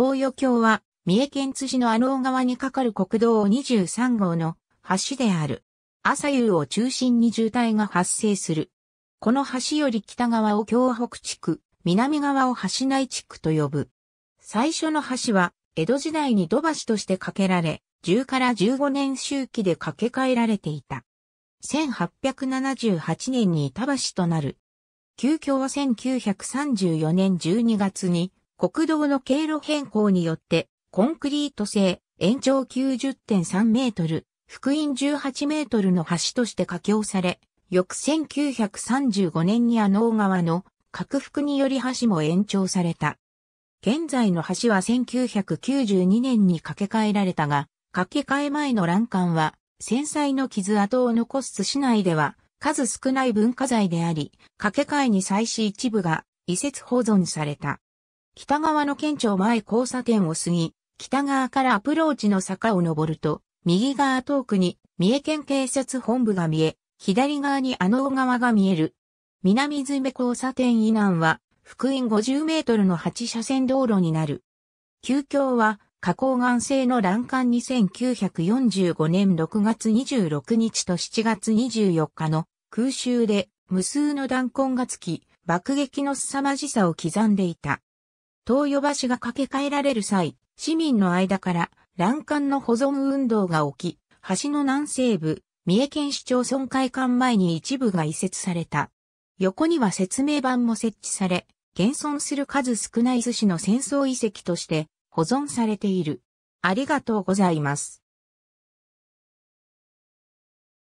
東予橋は、三重県津市の阿能川に架かる国道23号の橋である。朝夕を中心に渋滞が発生する。この橋より北側を京北地区、南側を橋内地区と呼ぶ。最初の橋は、江戸時代に土橋として架けられ、10から15年周期で架け替えられていた。1878年に板橋となる。旧橋は1934年12月に国道の経路変更によって、コンクリート製、延長90.3メートル、福音18メートルの橋として架橋され、翌1935年に阿能川の拡幅により橋も延長された。現在の橋は1992年に架け替えられたが、架け替え前の欄干は、戦災の傷跡を残す市内では、数少ない文化財であり、架け替えに際し一部が移設保存された。北側の県庁前交差点を過ぎ、北側からアプローチの坂を登ると、右側遠くに三重県警察本部が見え、左側にあの小川が見える。南詰交差点以南は、福音50メートルの8車線道路になる。旧橋は、河口岩製の欄干2945年6月26日と7月24日の空襲で無数の弾痕がつき、爆撃の凄まじさを刻んでいた。東予橋が架け替えられる際、市民の間から欄干の保存運動が起き、橋の南西部、三重県市町村会館前に一部が移設された。横には説明板も設置され、現存する数少ない寿司の戦争遺跡として保存されている。ありがとうございます。